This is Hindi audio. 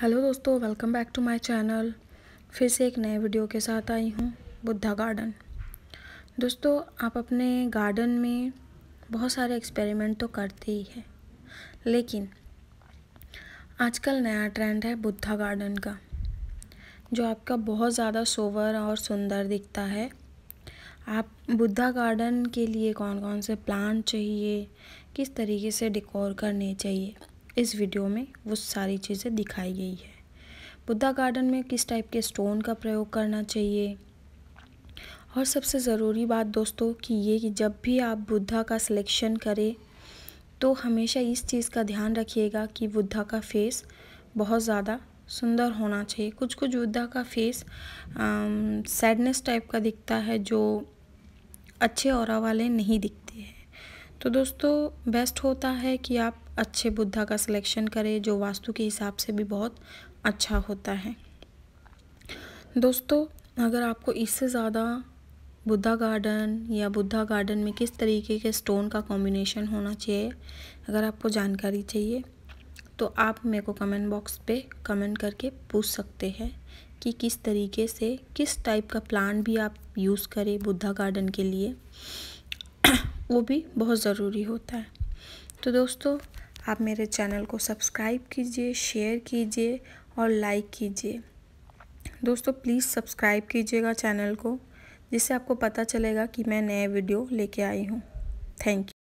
हेलो दोस्तों welcome back to my channel फिर से एक नए वीडियो के साथ आई हूँ बुद्धा गार्डन दोस्तों आप अपने गार्डन में बहुत सारे एक्सपेरिमेंट तो करते ही हैं लेकिन आजकल नया ट्रेंड है बुद्धा गार्डन का जो आपका बहुत ज़्यादा सोवर और सुंदर दिखता है आप बुद्धा गार्डन के लिए कौन कौन से प्लांट चाहिए किस तरीके से डिकोर करने चाहिए इस वीडियो में वो सारी चीज़ें दिखाई गई है बुद्धा गार्डन में किस टाइप के स्टोन का प्रयोग करना चाहिए और सबसे ज़रूरी बात दोस्तों कि ये कि जब भी आप बुद्धा का सिलेक्शन करें तो हमेशा इस चीज़ का ध्यान रखिएगा कि बुद्धा का फेस बहुत ज़्यादा सुंदर होना चाहिए कुछ कुछ बुद्धा का फेस सैडनेस टाइप का दिखता है जो अच्छे और वाले नहीं दिखते हैं तो दोस्तों बेस्ट होता है कि आप अच्छे बुद्धा का सिलेक्शन करें जो वास्तु के हिसाब से भी बहुत अच्छा होता है दोस्तों अगर आपको इससे ज़्यादा बुद्धा गार्डन या बुद्धा गार्डन में किस तरीके के स्टोन का कॉम्बिनेशन होना चाहिए अगर आपको जानकारी चाहिए तो आप मेरे को कमेंट बॉक्स पे कमेंट करके पूछ सकते हैं कि किस तरीके से किस टाइप का प्लांट भी आप यूज़ करें बुद्धा गार्डन के लिए वो भी बहुत ज़रूरी होता है तो दोस्तों आप मेरे चैनल को सब्सक्राइब कीजिए शेयर कीजिए और लाइक कीजिए दोस्तों प्लीज़ सब्सक्राइब कीजिएगा चैनल को जिससे आपको पता चलेगा कि मैं नए वीडियो लेके आई हूँ थैंक यू